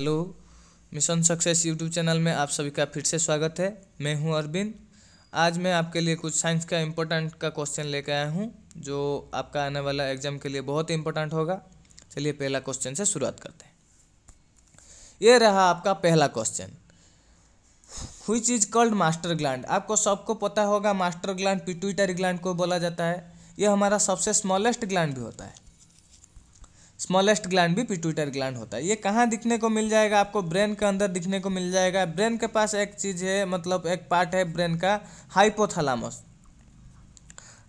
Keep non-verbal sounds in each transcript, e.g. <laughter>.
hello mission success YouTube channel में आप सभी का फिर से स्वागत है मैं हूं अरविंद आज मैं आपके लिए कुछ साइंस का इम्पोर्टेंट का क्वेश्चन लेकर आया हूं जो आपका आने वाला एग्जाम के लिए बहुत इम्पोर्टेंट होगा चलिए पहला क्वेश्चन से शुरुआत करते हैं ये रहा आपका पहला क्वेश्चन हुई चीज़ कल्ड मास्टर ग्लैंड आपको सबको पता होगा मास्टर ग्लैंड पिट्यूटरी ग्लैंड को बोला जाता है ये हमारा सबसे स्मॉलेस्ट ग्लैंड भी होता है स्मॉलेस्ट ग्लैंड भी पिट्यूटरी ग्लैंड होता है ये कहाँ दिखने को मिल जाएगा आपको ब्रेन के अंदर दिखने को मिल जाएगा ब्रेन के पास एक चीज़ है मतलब एक पार्ट है ब्रेन का हाइपोथलामस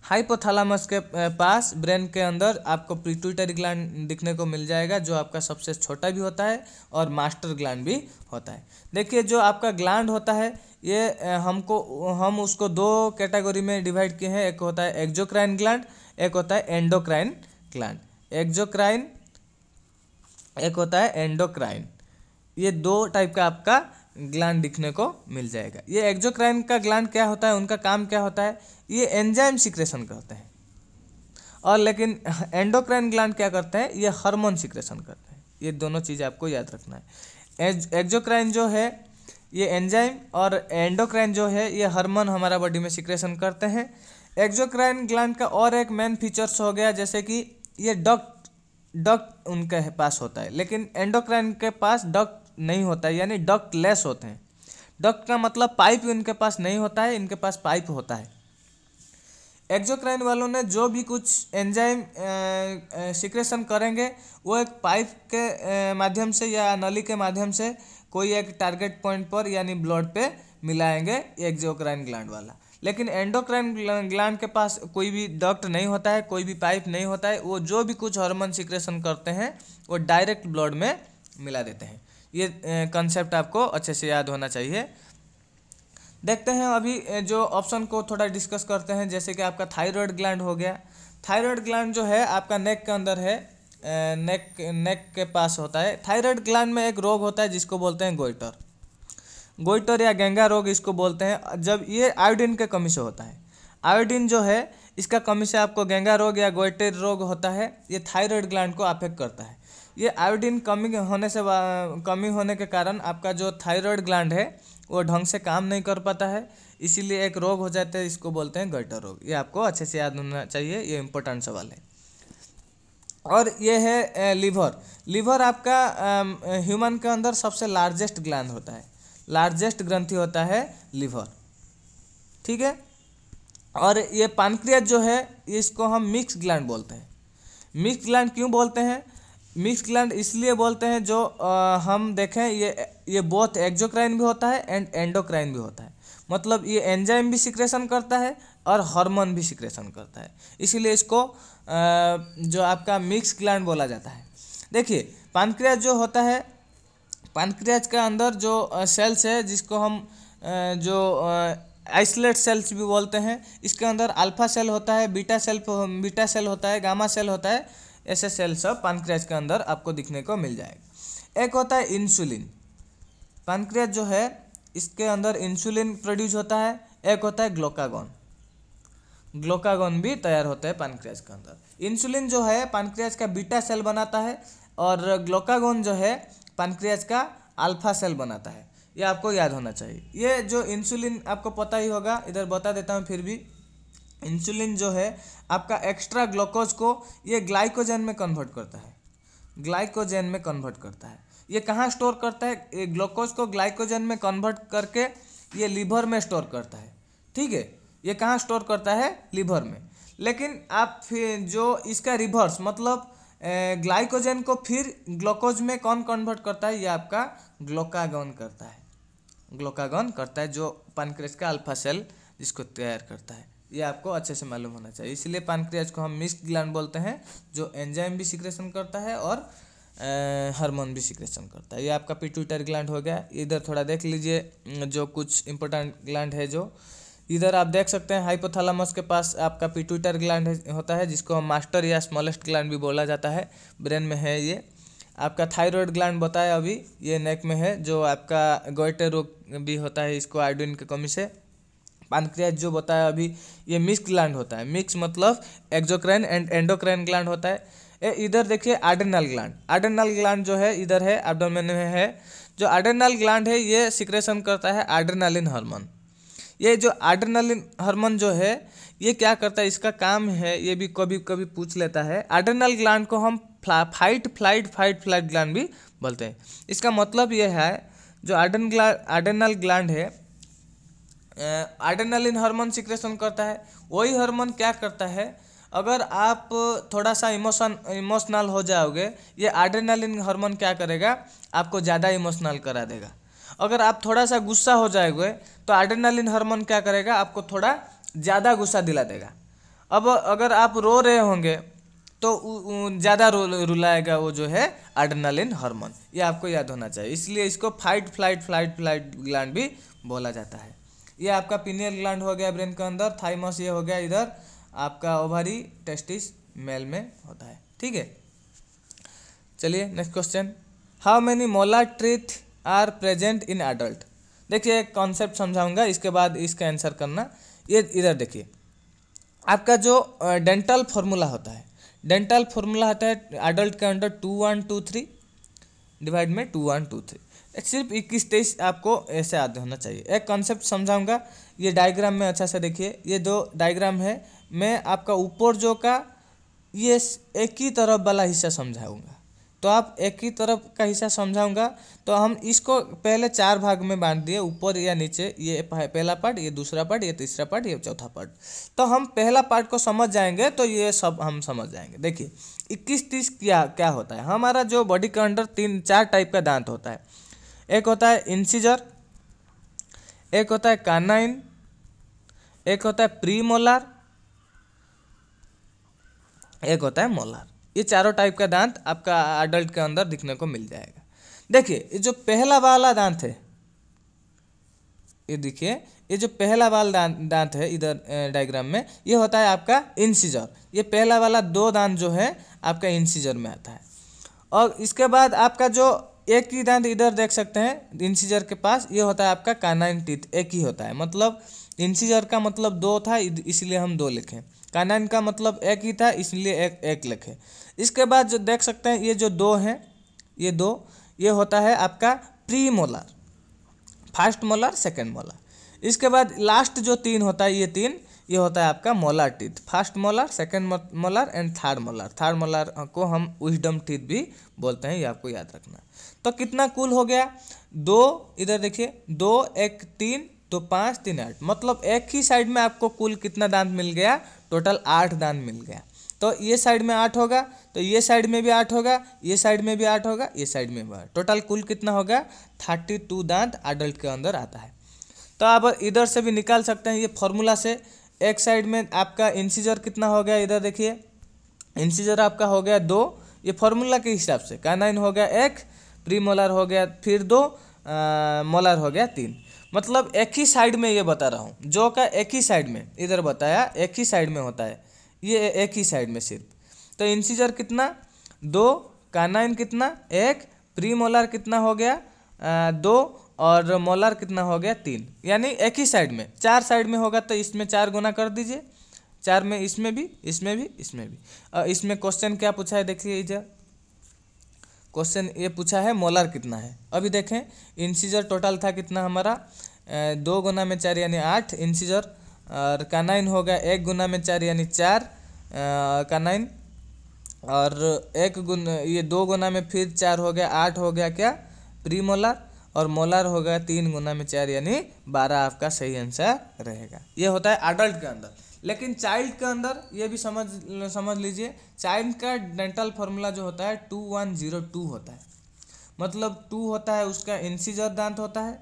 हाइपोथलामस के पास ब्रेन के अंदर आपको पिट्यूटरी ग्लैंड दिखने को मिल जाएगा जो आपका सबसे छोटा भी होता है और मास्टर ग्लैंड भी होता है देखिए जो आपका ग्लैंड होता है ये हमको हम उसको दो कैटेगरी में डिवाइड किए हैं एक होता है एक्जोक्राइन ग्लैंड एक होता है एंडोक्राइन ग्लैंड एक्जोक्राइन एक होता है एंडोक्राइन ये दो टाइप का आपका ग्लैंड दिखने को मिल जाएगा ये एक्जोक्राइन का ग्लैंड क्या होता है उनका काम क्या होता है ये एंजाइम सिक्रेशन करते हैं और लेकिन एंडोक्राइन <laughs> ग्लैंड क्या करते हैं ये हार्मोन सिक्रेशन करते हैं ये दोनों चीज़ आपको याद रखना है एक्जोक्राइन जो है ये एंजाइम और एंडोक्राइन जो है ये हार्मोन हमारा बॉडी में सिक्रेशन करते हैं एक्जोक्राइन ग्लैंड का और एक मेन फीचर्स हो गया जैसे कि ये डक्ट डक्ट उनके पास होता है लेकिन एंडोक्राइन के पास डक्ट नहीं होता है यानी डक्ट लेस होते हैं डक्ट का मतलब पाइप इनके पास नहीं होता है इनके पास पाइप होता है एक्जोक्राइन वालों ने जो भी कुछ एंजाइम सिक्रेशन करेंगे वो एक पाइप के माध्यम से या नली के माध्यम से कोई एक टारगेट पॉइंट पर यानी ब्लड पे मिलाएंगे एक्जोक्राइन ग्लैंड वाला लेकिन एंडोक्राइन ग्लैंड के पास कोई भी डक्ट नहीं होता है कोई भी पाइप नहीं होता है वो जो भी कुछ हार्मोन सिक्रेशन करते हैं वो डायरेक्ट ब्लड में मिला देते हैं ये कंसेप्ट आपको अच्छे से याद होना चाहिए देखते हैं अभी जो ऑप्शन को थोड़ा डिस्कस करते हैं जैसे कि आपका थाइरॉयड ग्लैंड हो गया थाइरॉयड ग्लैंड जो है आपका नेक के अंदर है नेक नेक के पास होता है थायरॉयड ग्लैंड में एक रोग होता है जिसको बोलते हैं गोइटर गोइटर या गेंगा रोग इसको बोलते हैं जब ये आयोडीन के कमी से होता है आयोडीन जो है इसका कमी से आपको गेंगा रोग या गोइटर रोग होता है ये थायराइड ग्लैंड को अफेक्ट करता है ये आयोडीन कमी होने से कमी होने के कारण आपका जो थायराइड ग्लैंड है वो ढंग से काम नहीं कर पाता है इसीलिए एक रोग हो जाता है इसको बोलते हैं गोइटर रोग ये आपको अच्छे से याद होना चाहिए ये इम्पोर्टेंट सवाल है और ये है लीवर लीवर आपका ह्यूमन के अंदर सबसे लार्जेस्ट ग्लैंड होता है लार्जेस्ट ग्रंथि होता है लिवर ठीक है और ये पानक्रिया जो है इसको हम मिक्स ग्लैंड बोलते हैं मिक्स ग्लैंड क्यों बोलते हैं मिक्स ग्लैंड इसलिए बोलते हैं जो आ, हम देखें ये ये बोथ एक्जोक्राइन भी होता है एंड एंडोक्राइन भी होता है मतलब ये एंजाइम भी सिक्रेशन करता है और हार्मोन भी सिक्रेशन करता है इसीलिए इसको आ, जो आपका मिक्स ग्लैंड बोला जाता है देखिए पानक्रिया जो होता है पानक्रियाज के अंदर जो सेल्स है जिसको हम जो आइसोलेट सेल्स भी बोलते हैं इसके अंदर अल्फा सेल होता है बीटा सेल बीटा सेल होता है गामा सेल होता है ऐसे सेल सब पानक्रियाज के अंदर आपको दिखने को मिल जाएगा एक होता है इंसुलिन पानक्रियाज जो है इसके अंदर इंसुलिन प्रोड्यूस होता है एक होता है ग्लोकागोन ग्लोकागोन भी तैयार होता है पानक्रियाज के अंदर इंसुलिन जो है पानक्रियाज का बीटा सेल बनाता है और ग्लोकागोन जो है पानक्रियाज का अल्फा सेल बनाता है ये आपको याद होना चाहिए ये जो इंसुलिन आपको पता ही होगा इधर बता देता हूँ फिर भी इंसुलिन जो है आपका एक्स्ट्रा ग्लूकोज को ये ग्लाइकोजन में कन्वर्ट करता है ग्लाइकोजन में कन्वर्ट करता है ये कहाँ स्टोर करता है ग्लूकोज को ग्लाइकोजन में कन्वर्ट करके ये लीवर में स्टोर करता है ठीक है ये कहाँ स्टोर करता है लीवर में लेकिन आप जो इसका रिवर्स मतलब ग्लाइकोजन को फिर ग्लूकोज में कौन कन्वर्ट करता है ये आपका ग्लोकागन करता है ग्लोकागन करता है जो पानक्रेज का अल्फा सेल इसको तैयार करता है ये आपको अच्छे से मालूम होना चाहिए इसलिए पानक्रियाज को हम मिक्स ग्लैंड बोलते हैं जो एंजाइम भी सिक्रेशन करता है और हार्मोन भी सिक्रेशन करता है ये आपका पिट्यूटरी ग्लैंड हो गया इधर थोड़ा देख लीजिए जो कुछ इंपॉर्टेंट ग्लैंड है जो इधर आप देख सकते हैं हाइपोथैलेमस के पास आपका पिट्यूटर ग्लैंड होता है जिसको हम मास्टर या स्मॉलेस्ट ग्लैंड भी बोला जाता है ब्रेन में है ये आपका थायराइड ग्लैंड बताया अभी ये नेक में है जो आपका गोइटर रोग भी होता है इसको आयोडीन की कमी से पानक्रियाज जो बताया अभी ये मिक्स ग्लैंड होता है मिक्स मतलब एक्जोक्राइन एंड एंडोक्राइन ग्लैंड होता है ए इधर देखिए आडेनल ग्लैंड आडेनल ग्लैंड जो है इधर है एब्डोमेन में है जो आर्डेनल ग्लैंड है ये सिक्रेशन करता है आड्रेनालिन हार्मोन ये जो आड्रेनालिन हार्मोन जो है ये क्या करता है इसका काम है ये भी कभी कभी पूछ लेता है आड्रेनल ग्लैंड को हम फ्ला fight flight fight flight gland भी बोलते हैं इसका मतलब यह है जो आडन ग्ला आडेनल ग्लैंड है आडेनलिन हार्मोन सिक्रेशन करता है वही हार्मोन क्या करता है अगर आप थोड़ा सा इमोशन इमोशनल हो जाओगे ये आड्रेनालिन हार्मोन क्या करेगा आपको ज़्यादा इमोशनल करा देगा अगर आप थोड़ा सा गुस्सा हो जाएंगे तो एड्रेनालिन हार्मोन क्या करेगा आपको थोड़ा ज़्यादा गुस्सा दिला देगा अब अगर आप रो रहे होंगे तो ज़्यादा रुलाएगा वो जो है एड्रेनालिन हार्मोन ये आपको याद होना चाहिए इसलिए इसको fight flight flight flight gland भी बोला जाता है ये आपका पिनियल ग्लैंड हो गया ब्रेन के अंदर थाइमस ये हो गया इधर आपका ओवरी टेस्टिस मेल में होता है ठीक है चलिए next question how many molar ट्रीथ आर प्रेजेंट इन एडल्ट देखिए एक कॉन्सेप्ट समझाऊंगा इसके बाद इसका आंसर करना ये इधर देखिए आपका जो डेंटल फॉर्मूला होता है डेंटल फार्मूला होता है एडल्ट के under two one two three divide में टू वन टू थ्री सिर्फ इक्कीस तेईस आपको ऐसे याद होना चाहिए एक कॉन्सेप्ट समझाऊंगा ये डायग्राम में अच्छा से देखिए ये जो डायग्राम है मैं आपका ऊपर जो का ये एक ही तरफ वाला हिस्सा समझाऊंगा तो आप एक ही तरफ का हिस्सा समझाऊंगा तो हम इसको पहले चार भाग में बांट दिए ऊपर या नीचे ये पहला पार्ट ये दूसरा पार्ट ये तीसरा पार्ट ये चौथा पार्ट तो हम पहला पार्ट को समझ जाएंगे तो ये सब हम समझ जाएंगे देखिए इक्कीस तीस क्या क्या होता है हमारा जो बॉडी के अंडर तीन चार टाइप का दांत होता है एक होता है इंसीजर एक होता है कानाइन एक होता है प्री मोलार एक होता है मोलार ये चारों टाइप का दांत आपका अडल्ट के अंदर दिखने को मिल जाएगा देखिए ये जो पहला वाला दांत है ये देखिए ये जो पहला वाला दांत दांत है इधर डायग्राम में ये होता है आपका इंसिजर ये पहला वाला दो दांत जो है आपका इंसीजर में आता है और इसके बाद आपका जो एक ही दांत इधर देख सकते हैं इंसीजर के पास ये होता है आपका कानाइन टीथ एक ही होता है मतलब इंसिजर का मतलब दो था इसलिए हम दो लिखें कानन का मतलब एक ही था इसलिए एक एक लिखे इसके बाद जो देख सकते हैं ये जो दो हैं ये दो ये होता है आपका pre molar first molar second molar इसके बाद लास्ट जो तीन होता है ये तीन ये होता है आपका molar teeth first molar second molar and third molar third molar को हम विजडम टीथ भी बोलते हैं ये आपको याद रखना तो कितना कुल हो गया दो इधर देखिए दो एक तीन तो पाँच तीन आठ मतलब एक ही साइड में आपको कुल कितना दांत मिल गया टोटल आठ दांत मिल गया तो ये साइड में आठ होगा तो ये साइड में भी आठ होगा ये साइड में भी आठ होगा ये साइड में भी टोटल कुल कितना होगा थर्टी टू दांत अडल्ट के अंदर आता है तो आप इधर से भी निकाल सकते हैं ये फॉर्मूला से एक साइड में आपका इंसीजर कितना हो गया इधर देखिए इंसीजर आपका हो गया दो ये फॉर्मूला के हिसाब से कानाइन हो गया एक प्री मोलर हो गया फिर दो आ, मोलर हो गया तीन मतलब एक ही साइड में ये बता रहा हूँ जौ का एक ही साइड में इधर बताया एक ही साइड में होता है ये एक ही साइड में सिर्फ तो इंसीजर कितना दो कानाइन कितना एक प्री मोलार कितना हो गया आ, दो और मोलार कितना हो गया तीन यानी एक ही साइड में चार साइड में होगा तो इसमें चार गुना कर दीजिए चार में इसमें भी इसमें भी इसमें भी और इसमें क्वेश्चन क्या पूछा है देखिए इधर क्वेश्चन ये पूछा है मोलार कितना है अभी देखें इंसीजर टोटल था कितना हमारा दो गुना में चार यानी आठ इंसीजर और कानाइन हो गया एक गुना में चार यानी चार कानाइन और एक गुन ये दो गुना में फिर चार हो गया आठ हो गया क्या प्री मोलार और मोलार हो गया तीन गुना में चार यानी बारह आपका सही आंसर रहेगा ये होता है अडल्ट के अंदर लेकिन चाइल्ड के अंदर ये भी समझ समझ लीजिए चाइल्ड का डेंटल फॉर्मूला जो होता है टू वन जीरो टू होता है मतलब टू होता है उसका इंसीजर दांत होता है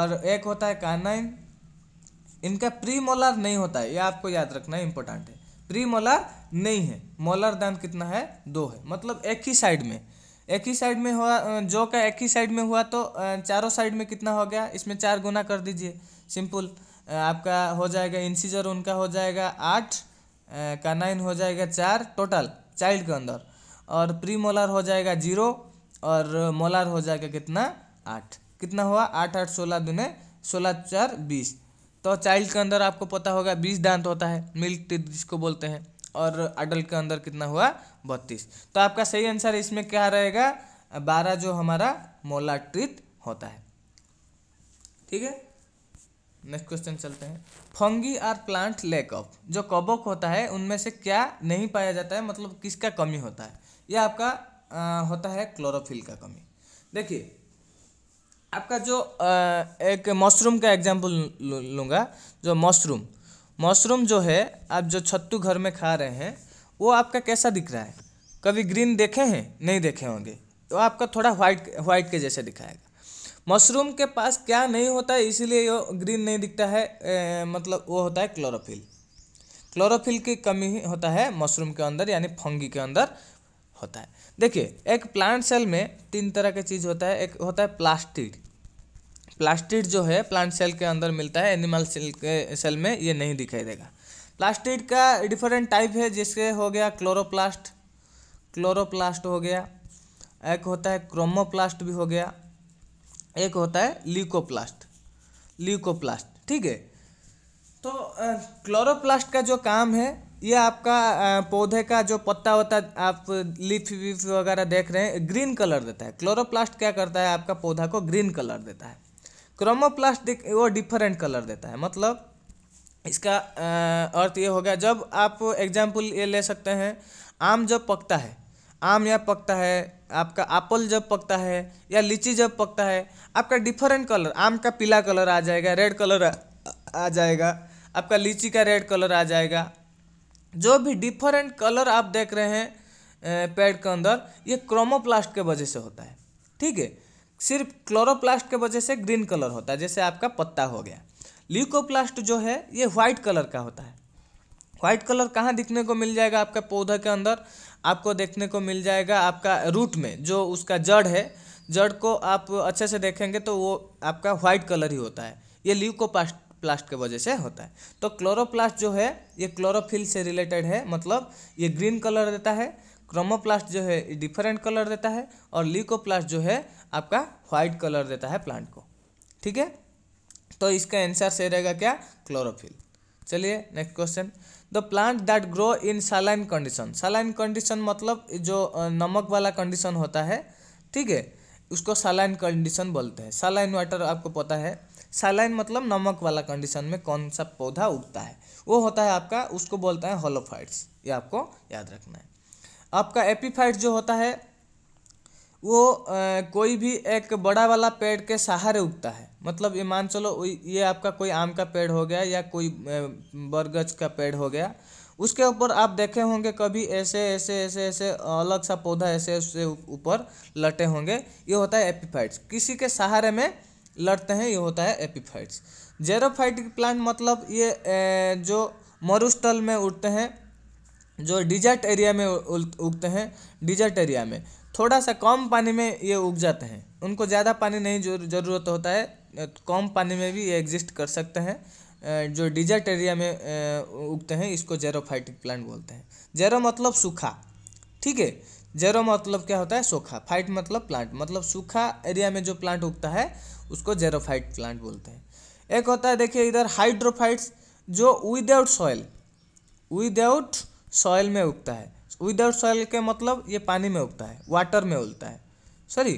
और एक होता है कानाइन इनका प्री मोलर नहीं होता है ये आपको याद रखना इंपॉर्टेंट है प्री मोलर नहीं है मोलर दांत कितना है दो है मतलब एक ही साइड में एक ही साइड में हुआ जो का एक ही साइड में हुआ तो चारों साइड में कितना हो गया इसमें चार गुना कर दीजिए सिंपल आपका हो जाएगा इंसीजर उनका हो जाएगा आठ का नाइन हो जाएगा चार टोटल चाइल्ड के अंदर और प्री मोलार हो जाएगा जीरो और मोलार हो जाएगा कितना आठ कितना हुआ आठ आठ सोलह दुने सोलह चार बीस तो चाइल्ड के अंदर आपको पता होगा बीस दांत होता है मिल्क टीथ जिसको बोलते हैं और अडल्ट के अंदर कितना हुआ बत्तीस तो आपका सही आंसर इसमें क्या रहेगा बारह जो हमारा मोलार टीथ होता है ठीक है नेक्स्ट क्वेश्चन चलते हैं fungi are plant lack of जो कबक होता है उनमें से क्या नहीं पाया जाता है मतलब किसका कमी होता है यह आपका आ, होता है क्लोरोफिल का कमी देखिए आपका जो आ, एक मशरूम का एग्जाम्पल लूँगा जो मशरूम मशरूम जो है आप जो छत्तू घर में खा रहे हैं वो आपका कैसा दिख रहा है कभी ग्रीन देखे हैं नहीं देखे होंगे तो आपका थोड़ा व्हाइट व्हाइट के जैसे दिखाएगा मशरूम के पास क्या नहीं होता है इसीलिए वो ग्रीन नहीं दिखता है ए, मतलब वो होता है क्लोरोफिल क्लोरोफिल की कमी होता है मशरूम के अंदर यानी फंगी के अंदर होता है देखिए एक प्लांट सेल में तीन तरह के चीज़ होता है एक होता है प्लास्टिक प्लास्टिक जो है प्लांट सेल के अंदर मिलता है एनिमल सेल के सेल में ये नहीं दिखाई देगा प्लास्टिक का डिफरेंट टाइप है जिसके हो गया क्लोरोप्लास्ट क्लोरोप्लास्ट हो गया एक होता है क्रोमोप्लास्ट भी हो गया एक होता है ल्यूकोप्लास्ट ल्यूकोप्लास्ट ठीक है तो क्लोरोप्लास्ट का जो काम है ये आपका पौधे का जो पत्ता होता है आप लीफ वीफ वगैरह देख रहे हैं ग्रीन कलर देता है क्लोरोप्लास्ट क्या करता है आपका पौधा को ग्रीन कलर देता है क्रोमोप्लास्ट वो डिफरेंट कलर देता है मतलब इसका अर्थ ये हो गया जब आप एग्जाम्पल ये ले सकते हैं आम जब पकता है आम या पकता है आपका एप्पल जब पकता है या लीची जब पकता है आपका डिफरेंट कलर आम का पीला कलर आ जाएगा रेड कलर आ, जाएगा आपका लीची का रेड कलर आ जाएगा जो भी डिफरेंट कलर आप देख रहे हैं पेड़ के अंदर ये क्रोमोप्लास्ट के वजह से होता है ठीक है सिर्फ क्लोरोप्लास्ट के वजह से ग्रीन कलर होता है जैसे आपका पत्ता हो गया ल्यूकोप्लास्ट जो है ये वाइट कलर का होता है वाइट कलर कहाँ दिखने को मिल जाएगा आपका पौधा के अंदर आपको देखने को मिल जाएगा आपका रूट में जो उसका जड़ है जड़ को आप अच्छे से देखेंगे तो वो आपका व्हाइट कलर ही होता है ये ल्यूकोपास्ट प्लास्ट के वजह से होता है तो क्लोरोप्लास्ट जो है ये क्लोरोफिल से रिलेटेड है मतलब ये ग्रीन कलर देता है क्रोमोप्लास्ट जो है ये डिफरेंट कलर देता है और ल्यूकोप्लास्ट जो है आपका व्हाइट कलर देता है प्लांट को ठीक है तो इसका आंसर सही रहेगा क्या क्लोरोफिल चलिए next question the plant that grow in saline condition saline condition मतलब जो नमक वाला कंडीशन होता है ठीक है उसको सालाइन कंडीशन बोलते हैं सालाइन वाटर आपको पता है सालाइन मतलब नमक वाला कंडीशन में कौन सा पौधा उगता है वो होता है आपका उसको बोलता है होलोफाइट्स ये आपको याद रखना है आपका एपीफाइट जो होता है वो आ, कोई भी एक बड़ा वाला पेड़ के सहारे उगता है मतलब ये मान चलो ये आपका कोई आम का पेड़ हो गया या कोई बरगज का पेड़ हो गया उसके ऊपर आप देखे होंगे कभी ऐसे ऐसे ऐसे ऐसे अलग सा पौधा ऐसे उससे ऊपर लटे होंगे ये होता है एपीफाइट्स किसी के सहारे में लड़ते हैं ये होता है एपीफाइट्स जेरोफाइटिक प्लांट मतलब ये जो मरुस्थल में उड़ते हैं जो डिजर्ट एरिया में उगते हैं डिजर्ट एरिया में थोड़ा सा कम पानी में ये उग जाते हैं उनको ज़्यादा पानी नहीं ज़रूरत होता है कम पानी में भी ये एग्जिस्ट कर सकते हैं जो डिजर्ट एरिया में उगते हैं इसको जेरोफाइटिक प्लांट बोलते हैं जेरो मतलब सूखा ठीक है जेरो मतलब क्या होता है सूखा फाइट मतलब प्लांट मतलब सूखा एरिया में जो प्लांट उगता है उसको जेरोफाइट प्लांट बोलते हैं एक होता है देखिए इधर हाइड्रोफाइट्स जो विदाउट सॉयल विदाउट सॉयल में उगता है विदाउट सॉयल के मतलब ये पानी में उगता है वाटर में उगता है सॉरी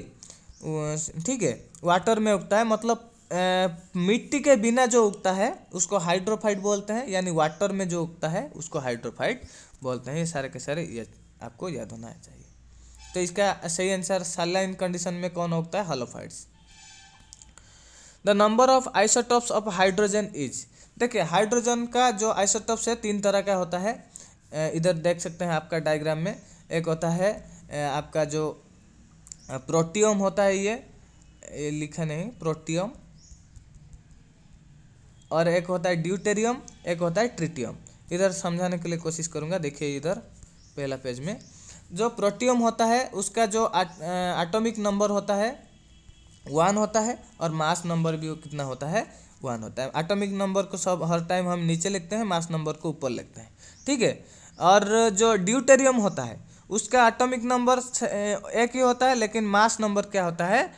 ठीक है वाटर में उगता है मतलब ए, मिट्टी के बिना जो उगता है उसको हाइड्रोफाइट बोलते हैं यानी वाटर में जो उगता है उसको हाइड्रोफाइट बोलते हैं ये सारे के सारे ये आपको याद होना चाहिए तो इसका सही आंसर सलाइन कंडीशन में कौन उगता है halophytes the number of isotopes of hydrogen is देखिए हाइड्रोजन का जो आइसोटॉप्स है तीन तरह का होता है इधर देख सकते हैं आपका डायग्राम में एक होता है आपका जो प्रोटियम होता है ये, ये लिखा नहीं प्रोटियम और एक होता है ड्यूटेरियम एक होता है ट्रिटियम इधर समझाने के लिए कोशिश करूँगा देखिए इधर पहला पेज में जो प्रोटियम होता है उसका जो एटॉमिक नंबर होता है वन होता है और मास नंबर भी कितना होता है वन होता है एटॉमिक नंबर को सब हर टाइम हम नीचे लिखते हैं मास नंबर को ऊपर लिखते हैं ठीक है और जो ड्यूटेरियम होता है उसका एटॉमिक नंबर एक ही होता है लेकिन मास नंबर क्या होता है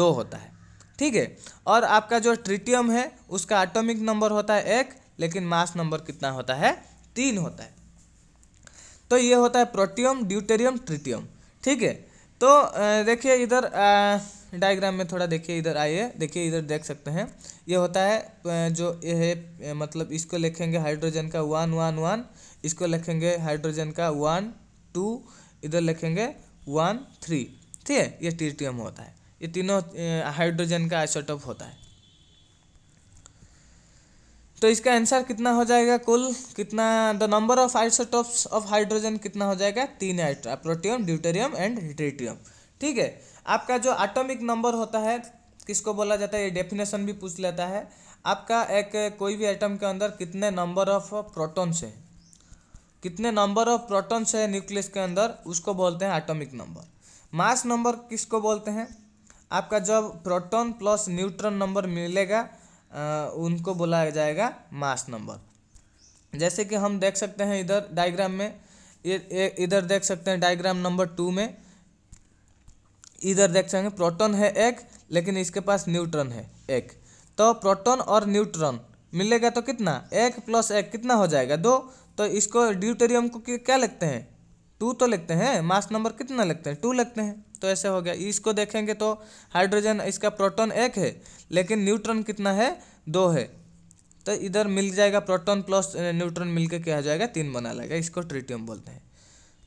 दो होता है ठीक है और आपका जो ट्रिटियम है उसका एटॉमिक नंबर होता है एक लेकिन मास नंबर कितना होता है तीन होता है तो ये होता है प्रोटियम ड्यूटेरियम ट्रिटियम ठीक है तो देखिए इधर डायग्राम में थोड़ा देखिए इधर आइए देखिए इधर देख सकते हैं ये होता है जो ये है मतलब इसको लिखेंगे हाइड्रोजन का वन वन वन इसको लिखेंगे हाइड्रोजन का वन टू इधर लिखेंगे वन थ्री ठीक है ये टीटीएम होता है ये तीनों हाइड्रोजन का आइसोटोप होता है तो इसका आंसर कितना हो जाएगा कुल कितना the number of isotopes of hydrogen कितना हो जाएगा तीन आइट्रा प्रोटियम ड्यूटेरियम एंड ट्रिटियम ठीक है आपका जो एटॉमिक नंबर होता है किसको बोला जाता है ये डेफिनेशन भी पूछ लेता है आपका एक कोई भी आइटम के अंदर कितने नंबर ऑफ प्रोटोन्स है कितने नंबर ऑफ प्रोटोन्स है न्यूक्लियस के अंदर उसको बोलते हैं आटोमिक नंबर मास नंबर किसको बोलते हैं आपका जब प्रोटोन प्लस न्यूट्रॉन नंबर मिलेगा उनको बोला जाएगा मास नंबर जैसे कि हम देख सकते हैं इधर डायग्राम में इधर देख सकते हैं डायग्राम नंबर टू में इधर देख सकेंगे प्रोटॉन है एक लेकिन इसके पास न्यूट्रॉन है एक तो प्रोटॉन और न्यूट्रॉन मिलेगा तो कितना एक प्लस एक कितना हो जाएगा दो तो इसको ड्यूटेरियम को क्या लिखते हैं टू तो लिखते हैं मास नंबर कितना लिखते हैं टू लिखते हैं तो ऐसे हो गया इसको देखेंगे तो हाइड्रोजन इसका प्रोटॉन एक है लेकिन न्यूट्रॉन कितना है दो है तो इधर मिल जाएगा प्रोटॉन प्लस न्यूट्रॉन मिलकर क्या हो जाएगा तीन बना लेगा इसको ट्रिटियम बोलते हैं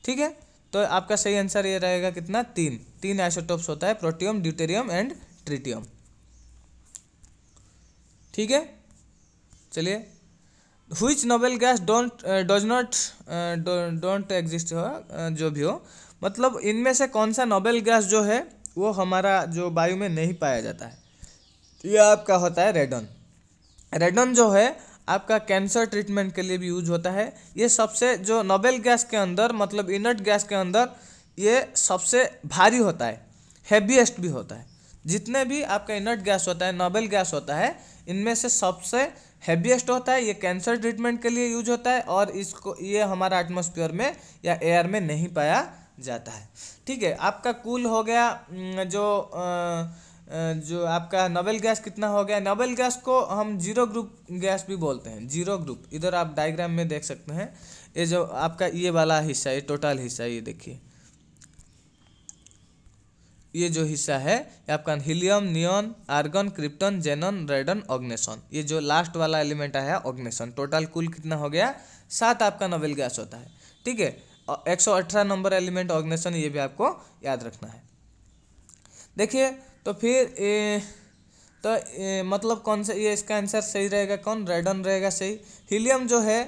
ठीक है तो आपका सही आंसर ये रहेगा कितना तीन तीन आइसोटोप्स होता है प्रोटियम ड्यूटेरियम एंड ट्रिटियम ठीक है चलिए हुई noble gas don't does not don't exist हो जो भी हो मतलब इनमें से कौन सा नोबेल गैस जो है वो हमारा जो वायु में नहीं पाया जाता है तो ये आपका होता है रेडन रेडन जो है आपका कैंसर ट्रीटमेंट के लिए भी यूज होता है ये सबसे जो नोबेल गैस के अंदर मतलब इनर्ट गैस के अंदर ये सबसे भारी होता है हैवीएस्ट भी होता है जितने भी आपका इनर्ट गैस होता है नोबेल गैस होता है इनमें से सबसे हैवीएस्ट होता है ये कैंसर ट्रीटमेंट के लिए यूज होता है और इसको ये हमारा एटमोसफियर में या एयर में नहीं पाया जाता है ठीक है आपका कूल हो गया जो जो आपका नोबेल गैस कितना हो गया नोबेल गैस को हम जीरो ग्रुप गैस भी बोलते हैं जीरो ग्रुप इधर आप डायग्राम में देख सकते हैं ये जो आपका ये वाला हिस्सा ये टोटल हिस्सा ये देखिए ये जो हिस्सा है ये आपका helium neon argon krypton xenon radon oganesson ये जो लास्ट वाला एलिमेंट आया ऑग्नेशन टोटल कुल कितना हो गया सात आपका नोबेल गैस होता है ठीक है एक सौ अठारह नंबर एलिमेंट ऑग्नेशन ये भी आपको याद रखना है देखिए तो फिर ए, तो ए, मतलब कौन सा ये इसका आंसर सही रहेगा कौन रेडन रहेगा सही हीलियम जो है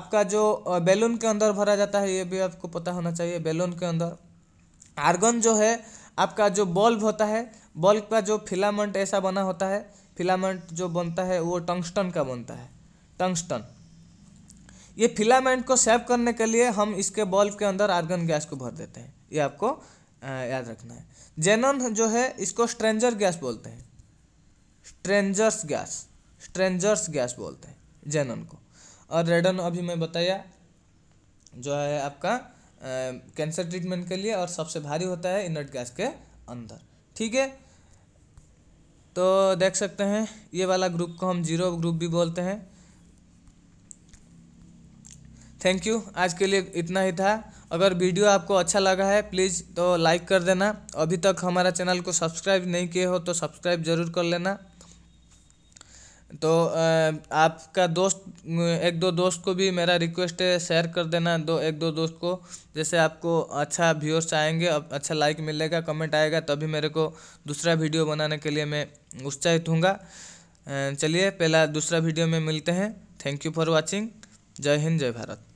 आपका जो बैलून के अंदर भरा जाता है ये भी आपको पता होना चाहिए बैलून के अंदर आर्गन जो है आपका जो बल्ब होता है बल्ब का जो फिलामेंट ऐसा बना होता है फिलामेंट जो बनता है वो टंगस्टन का बनता है टंगस्टन ये फिलामेंट को सेव करने के लिए हम इसके बल्ब के अंदर आर्गन गैस को भर देते हैं ये आपको याद रखना है जेनन जो है इसको स्ट्रेंजर गैस बोलते हैं स्ट्रेंजर्स गैस स्ट्रेंजर्स गैस बोलते हैं जेनन को और रेडन अभी मैं बताया जो है आपका कैंसर ट्रीटमेंट के लिए और सबसे भारी होता है इनर्ट गैस के अंदर ठीक है तो देख सकते हैं ये वाला ग्रुप को हम जीरो ग्रुप भी बोलते हैं थैंक यू आज के लिए इतना ही था अगर वीडियो आपको अच्छा लगा है प्लीज़ तो लाइक कर देना अभी तक हमारा चैनल को सब्सक्राइब नहीं किए हो तो सब्सक्राइब ज़रूर कर लेना तो आपका दोस्त एक दो दोस्त को भी मेरा रिक्वेस्ट है शेयर कर देना दो एक दो दोस्त को जैसे आपको अच्छा व्यूअर्स आएंगे अच्छा लाइक मिलेगा कमेंट आएगा तभी मेरे को दूसरा वीडियो बनाने के लिए मैं उत्साहित हूँ चलिए पहला दूसरा वीडियो में मिलते हैं थैंक यू फॉर वॉचिंग जय हिंद जय भारत